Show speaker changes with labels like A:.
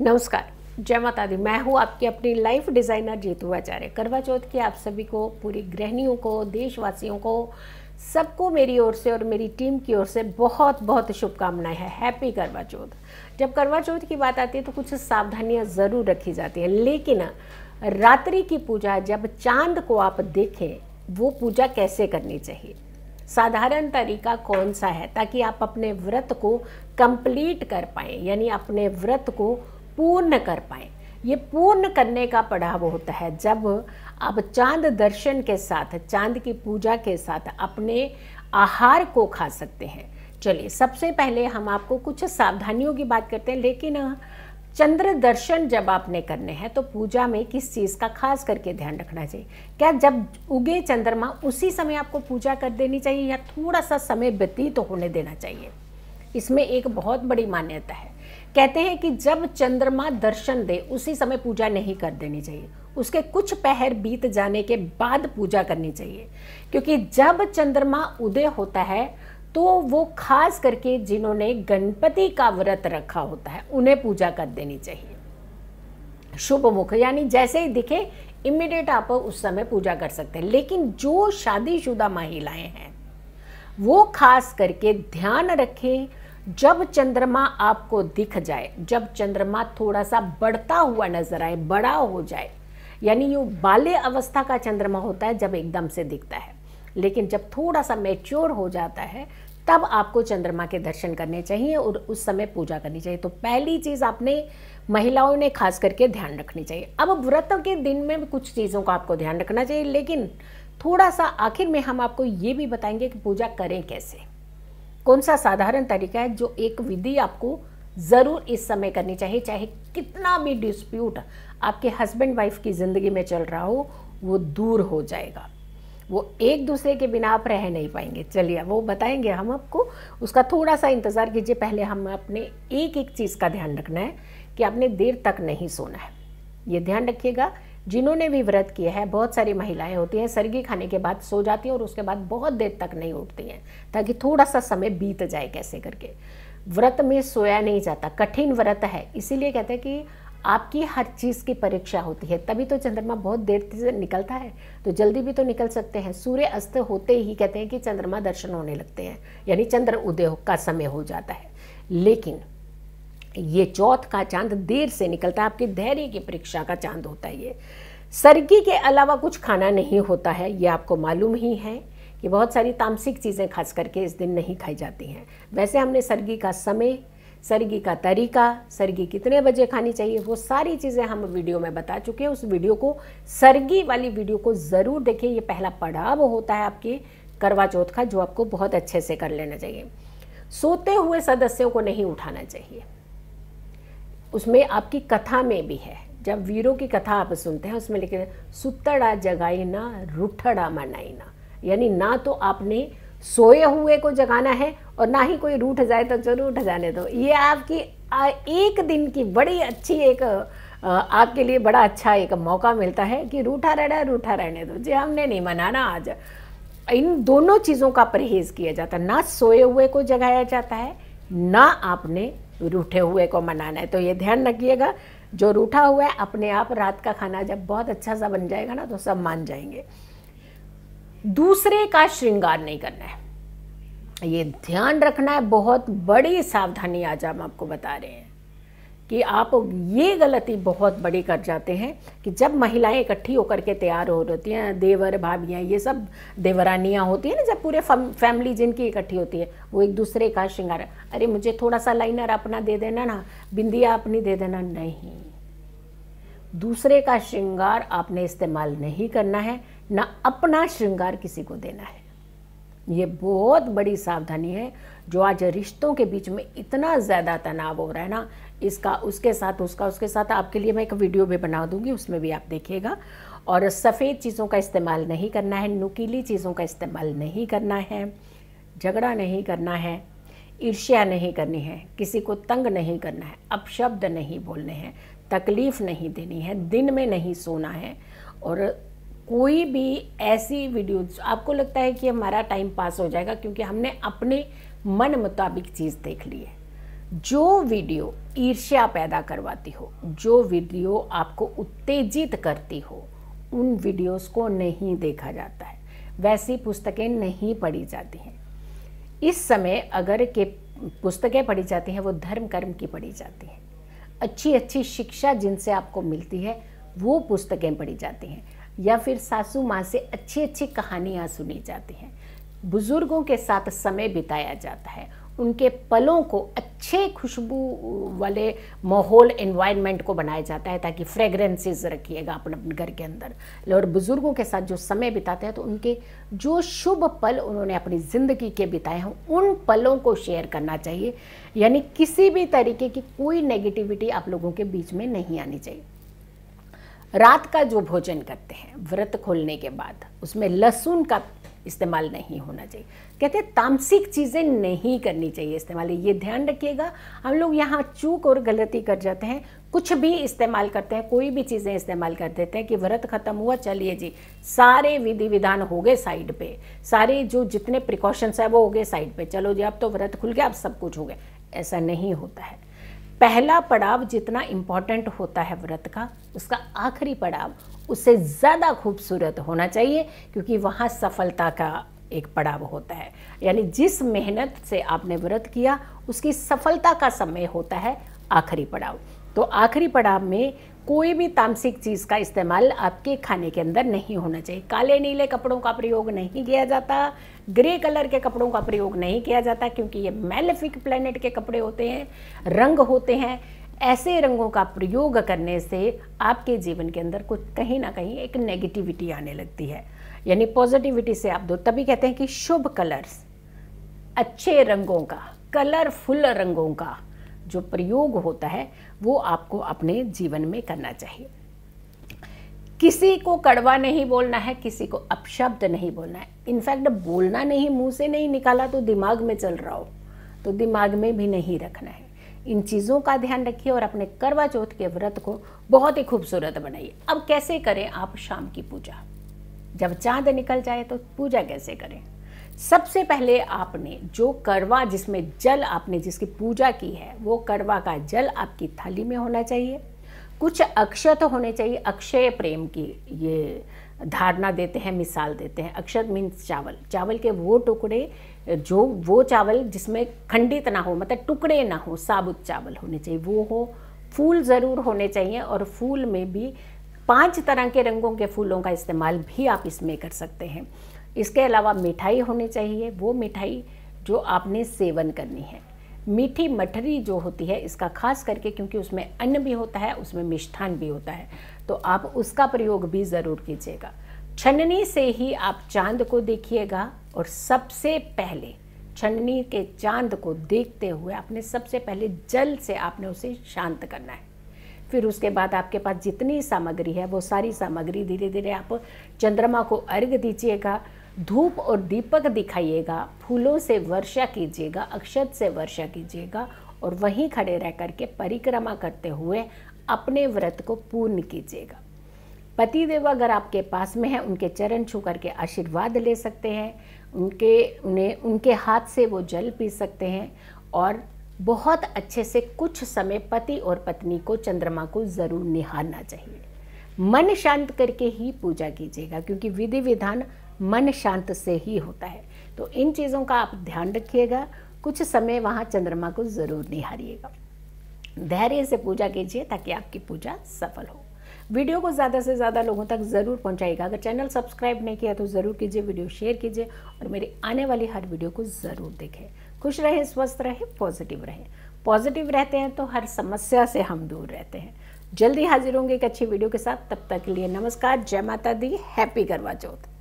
A: नमस्कार जय माता दी मैं हूँ आपकी अपनी लाइफ डिज़ाइनर जीतू आचार्य करवा चौथ की आप सभी को पूरी गृहणियों को देशवासियों को सबको मेरी ओर से और मेरी टीम की ओर से बहुत बहुत शुभकामनाएं हैं हैप्पी करवा चौथ जब करवा चौथ की बात आती है तो कुछ सावधानियां ज़रूर रखी जाती हैं लेकिन रात्रि की पूजा जब चांद को आप देखें वो पूजा कैसे करनी चाहिए साधारण तरीका कौन सा है ताकि आप अपने व्रत को कंप्लीट कर पाएँ यानी अपने व्रत को पूर्ण कर पाए ये पूर्ण करने का पड़ाव होता है जब आप चांद दर्शन के साथ चांद की पूजा के साथ अपने आहार को खा सकते हैं चलिए सबसे पहले हम आपको कुछ सावधानियों की बात करते हैं लेकिन चंद्र दर्शन जब आपने करने हैं तो पूजा में किस चीज़ का खास करके ध्यान रखना चाहिए क्या जब उगे चंद्रमा उसी समय आपको पूजा कर देनी चाहिए या थोड़ा सा समय व्यतीत तो होने देना चाहिए इसमें एक बहुत बड़ी मान्यता है कहते हैं कि जब चंद्रमा दर्शन दे उसी समय पूजा नहीं कर देनी चाहिए उसके कुछ पहर बीत जाने के बाद पूजा करनी चाहिए क्योंकि जब चंद्रमा उदय होता है तो वो खास करके जिन्होंने गणपति का व्रत रखा होता है उन्हें पूजा कर देनी चाहिए शुभ मुख यानी जैसे ही दिखे इमिडिएट आप उस समय पूजा कर सकते हैं लेकिन जो शादीशुदा महिलाएं हैं वो खास करके ध्यान रखें जब चंद्रमा आपको दिख जाए जब चंद्रमा थोड़ा सा बढ़ता हुआ नजर आए बड़ा हो जाए यानी यू बाल्य अवस्था का चंद्रमा होता है जब एकदम से दिखता है लेकिन जब थोड़ा सा मैच्योर हो जाता है तब आपको चंद्रमा के दर्शन करने चाहिए और उस समय पूजा करनी चाहिए तो पहली चीज़ आपने महिलाओं ने खास करके ध्यान रखनी चाहिए अब व्रत के दिन में कुछ चीज़ों का आपको ध्यान रखना चाहिए लेकिन थोड़ा सा आखिर में हम आपको ये भी बताएंगे कि पूजा करें कैसे कौन सा साधारण तरीका है जो एक विधि आपको ज़रूर इस समय करनी चाहिए चाहे कितना भी डिस्प्यूट आपके हस्बैंड वाइफ की ज़िंदगी में चल रहा हो वो दूर हो जाएगा वो एक दूसरे के बिना आप रह नहीं पाएंगे चलिए वो बताएंगे हम आपको उसका थोड़ा सा इंतज़ार कीजिए पहले हम अपने एक एक चीज़ का ध्यान रखना है कि आपने देर तक नहीं सोना है ये ध्यान रखिएगा जिन्होंने भी व्रत किया है बहुत सारी महिलाएं होती हैं सरगी खाने के बाद सो जाती हैं और उसके बाद बहुत देर तक नहीं उठती हैं ताकि थोड़ा सा समय बीत जाए कैसे करके व्रत में सोया नहीं जाता कठिन व्रत है इसीलिए कहते हैं कि आपकी हर चीज़ की परीक्षा होती है तभी तो चंद्रमा बहुत देर से निकलता है तो जल्दी भी तो निकल सकते हैं सूर्य अस्त होते ही कहते हैं कि चंद्रमा दर्शन होने लगते हैं यानी चंद्र उदय का समय हो जाता है लेकिन ये चौथ का चांद देर से निकलता है आपके धैर्य की परीक्षा का चांद होता है ये सरगी के अलावा कुछ खाना नहीं होता है ये आपको मालूम ही है कि बहुत सारी तामसिक चीज़ें खास करके इस दिन नहीं खाई जाती हैं वैसे हमने सरगी का समय सरगी का तरीका सरगी कितने बजे खानी चाहिए वो सारी चीज़ें हम वीडियो में बता चुके हैं उस वीडियो को सरगी वाली वीडियो को ज़रूर देखें ये पहला पड़ाव होता है आपके करवा चौथ का जो आपको बहुत अच्छे से कर लेना चाहिए सोते हुए सदस्यों को नहीं उठाना चाहिए उसमें आपकी कथा में भी है जब वीरों की कथा आप सुनते हैं उसमें लिखे सुतड़ा जगाई ना रूठड़ा मनाई ना यानी ना तो आपने सोए हुए को जगाना है और ना ही कोई रूठ जाए तो जरूर उठ जाने दो ये आपकी एक दिन की बड़ी अच्छी एक आपके लिए बड़ा अच्छा एक मौका मिलता है कि रूठा रहना रूठा रहने दो जी हमने नहीं मनाना आज इन दोनों चीज़ों का परहेज किया जाता है ना सोए हुए को जगाया जाता है ना आपने रूठे हुए को मनाना है तो ये ध्यान रखिएगा जो रूठा हुआ है अपने आप रात का खाना जब बहुत अच्छा सा बन जाएगा ना तो सब मान जाएंगे दूसरे का श्रृंगार नहीं करना है ये ध्यान रखना है बहुत बड़ी सावधानी आज हम आपको बता रहे हैं कि आप ये गलती बहुत बड़ी कर जाते हैं कि जब महिलाएं इकट्ठी होकर के तैयार हो रहती हैं देवर भाभियाँ ये सब देवरानियाँ होती हैं ना जब पूरे फैमिली जिनकी इकट्ठी होती है वो एक दूसरे का श्रृंगार अरे मुझे थोड़ा सा लाइनर अपना दे देना ना बिंदिया अपनी दे देना नहीं दूसरे का श्रृंगार आपने इस्तेमाल नहीं करना है ना अपना श्रृंगार किसी को देना है ये बहुत बड़ी सावधानी है जो आज रिश्तों के बीच में इतना ज़्यादा तनाव हो रहा है ना इसका उसके साथ उसका उसके साथ आपके लिए मैं एक वीडियो भी बना दूंगी उसमें भी आप देखिएगा और सफ़ेद चीज़ों का इस्तेमाल नहीं करना है नुकीली चीज़ों का इस्तेमाल नहीं करना है झगड़ा नहीं करना है ईर्ष्या नहीं करनी है किसी को तंग नहीं करना है अपशब्द नहीं बोलने हैं तकलीफ़ नहीं देनी है दिन में नहीं सोना है और कोई भी ऐसी वीडियो आपको लगता है कि हमारा टाइम पास हो जाएगा क्योंकि हमने अपने मन मुताबिक चीज़ देख ली है जो वीडियो ईर्ष्या पैदा करवाती हो जो वीडियो आपको उत्तेजित करती हो उन वीडियोस को नहीं देखा जाता है वैसी पुस्तकें नहीं पढ़ी जाती हैं इस समय अगर के पुस्तकें पढ़ी जाती हैं वो धर्म कर्म की पढ़ी जाती हैं अच्छी अच्छी शिक्षा जिनसे आपको मिलती है वो पुस्तकें पढ़ी जाती हैं या फिर सासू माँ से अच्छी अच्छी कहानियाँ सुनी जाती हैं बुज़ुर्गों के साथ समय बिताया जाता है उनके पलों को अच्छे खुशबू वाले माहौल इन्वायरमेंट को बनाया जाता है ताकि फ्रेगरेंसेज रखिएगा अपने अपने घर के अंदर और बुज़ुर्गों के साथ जो समय बिताते हैं तो उनके जो शुभ पल उन्होंने अपनी ज़िंदगी के बिताए हैं उन पलों को शेयर करना चाहिए यानी किसी भी तरीके की कोई नेगेटिविटी आप लोगों के बीच में नहीं आनी चाहिए रात का जो भोजन करते हैं व्रत खोलने के बाद उसमें लहसुन का इस्तेमाल नहीं होना चाहिए कहते हैं तामसिक चीज़ें नहीं करनी चाहिए इस्तेमाल ये ध्यान रखिएगा हम लोग यहाँ चूक और गलती कर जाते हैं कुछ भी इस्तेमाल करते हैं कोई भी चीज़ें इस्तेमाल कर देते हैं कि व्रत ख़त्म हुआ चलिए जी सारे विधि विधान हो गए साइड पे सारे जो जितने प्रिकॉशंस है वो हो गए साइड पे चलो जी अब तो व्रत खुल गया अब सब कुछ हो गया ऐसा नहीं होता है पहला पड़ाव जितना इम्पॉर्टेंट होता है व्रत का उसका आखिरी पड़ाव उससे ज़्यादा खूबसूरत होना चाहिए क्योंकि वहाँ सफलता का एक पड़ाव होता है यानी जिस मेहनत से आपने व्रत किया उसकी सफलता का समय होता है आखिरी पड़ाव तो आखिरी पड़ाव में कोई भी तामसिक चीज़ का इस्तेमाल आपके खाने के अंदर नहीं होना चाहिए काले नीले कपड़ों का प्रयोग नहीं किया जाता ग्रे कलर के कपड़ों का प्रयोग नहीं किया जाता क्योंकि ये मेलेफिक प्लेनेट के कपड़े होते हैं रंग होते हैं ऐसे रंगों का प्रयोग करने से आपके जीवन के अंदर कुछ कहीं ना कहीं एक नेगेटिविटी आने लगती है यानी पॉजिटिविटी से आप दो तभी कहते हैं कि शुभ कलर्स अच्छे रंगों का कलरफुल रंगों का जो प्रयोग होता है वो आपको अपने जीवन में करना चाहिए किसी को कड़वा नहीं बोलना है किसी को अपशब्द नहीं बोलना है इनफैक्ट बोलना नहीं मुंह से नहीं निकाला तो दिमाग में चल रहा हो तो दिमाग में भी नहीं रखना है इन चीज़ों का ध्यान रखिए और अपने करवा चौथ के व्रत को बहुत ही खूबसूरत बनाइए अब कैसे करें आप शाम की पूजा जब चांद निकल जाए तो पूजा कैसे करें सबसे पहले आपने जो करवा जिसमें जल आपने जिसकी पूजा की है वो करवा का जल आपकी थाली में होना चाहिए कुछ अक्षत होने चाहिए अक्षय प्रेम की ये धारणा देते हैं मिसाल देते हैं अक्षत मीन्स चावल चावल के वो टुकड़े जो वो चावल जिसमें खंडित ना हो मतलब टुकड़े ना हो साबुत चावल होने चाहिए वो हो फूल ज़रूर होने चाहिए और फूल में भी पांच तरह के रंगों के फूलों का इस्तेमाल भी आप इसमें कर सकते हैं इसके अलावा मिठाई होनी चाहिए वो मिठाई जो आपने सेवन करनी है मीठी मठरी जो होती है इसका खास करके क्योंकि उसमें अन्न भी होता है उसमें मिष्ठान भी होता है तो आप उसका प्रयोग भी ज़रूर कीजिएगा छननी से ही आप चांद को देखिएगा और सबसे पहले छननी के चांद को देखते हुए आपने सबसे पहले जल से आपने उसे शांत करना है फिर उसके बाद आपके पास जितनी सामग्री है वो सारी सामग्री धीरे धीरे आप चंद्रमा को अर्घ दीजिएगा धूप और दीपक दिखाइएगा फूलों से वर्षा कीजिएगा अक्षत से वर्षा कीजिएगा और वहीं खड़े रह करके परिक्रमा करते हुए अपने व्रत को पूर्ण कीजिएगा पति देव अगर आपके पास में है उनके चरण छू करके आशीर्वाद ले सकते हैं उनके उन्हें उनके हाथ से वो जल पी सकते हैं और बहुत अच्छे से कुछ समय पति और पत्नी को चंद्रमा को ज़रूर निहारना चाहिए मन शांत करके ही पूजा कीजिएगा क्योंकि विधि विधान मन शांत से ही होता है तो इन चीज़ों का आप ध्यान रखिएगा कुछ समय वहाँ चंद्रमा को ज़रूर निहारिएगा धैर्य से पूजा कीजिए ताकि आपकी पूजा सफल हो वीडियो को ज़्यादा से ज़्यादा लोगों तक ज़रूर पहुँचाइएगा अगर चैनल सब्सक्राइब नहीं किया तो ज़रूर कीजिए वीडियो शेयर कीजिए और मेरी आने वाली हर वीडियो को ज़रूर देखें खुश रहें स्वस्थ रहें पॉजिटिव रहें पॉजिटिव रहते हैं तो हर समस्या से हम दूर रहते हैं जल्दी हाजिर होंगे एक अच्छी वीडियो के साथ तब तक के लिए नमस्कार जय माता दी हैप्पी करवा चौथ